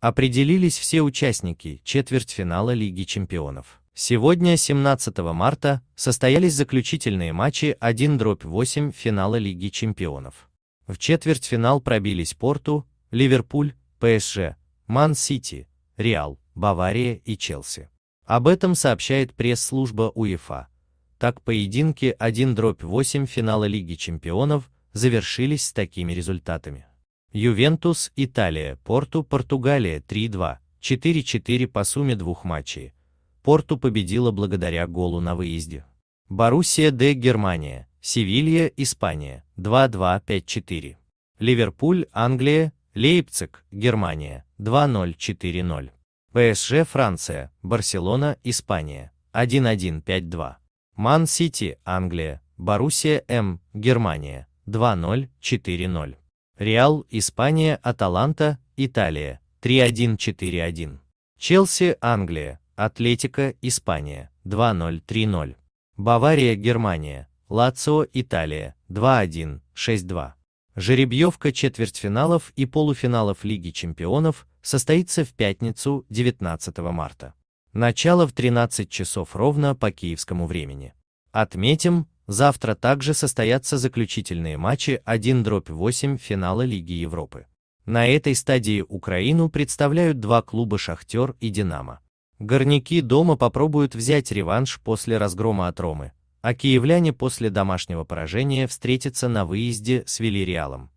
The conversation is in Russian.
Определились все участники четвертьфинала Лиги чемпионов. Сегодня, 17 марта, состоялись заключительные матчи 1-8 финала Лиги чемпионов. В четвертьфинал пробились Порту, Ливерпуль, ПСЖ, Ман-Сити, Реал, Бавария и Челси. Об этом сообщает пресс-служба УЕФА. Так поединки 1-8 финала Лиги чемпионов завершились с такими результатами. Ювентус, Италия, Порту, Португалия 3-2, 4-4 по сумме двух матчей. Порту победила благодаря голу на выезде. Боруссия Д. Германия, Севилья, Испания 2-2, 5-4. Ливерпуль, Англия, Лейпциг, Германия 2-0, 4-0. ПСЖ Франция, Барселона, Испания 1-1, 5-2. Ман-Сити, Англия, Боруссия М, Германия 2-0, 4-0. Реал, Испания, Аталанта, Италия, 3-1-4-1. Челси, Англия, Атлетика, Испания, 2-0-3-0. Бавария, Германия, Лацио, Италия, 2-1-6-2. Жеребьевка четвертьфиналов и полуфиналов Лиги чемпионов состоится в пятницу 19 марта. Начало в 13 часов ровно по киевскому времени. Отметим, Завтра также состоятся заключительные матчи 1-8 финала Лиги Европы. На этой стадии Украину представляют два клуба «Шахтер» и «Динамо». Горняки дома попробуют взять реванш после разгрома от Ромы, а киевляне после домашнего поражения встретятся на выезде с Велириалом.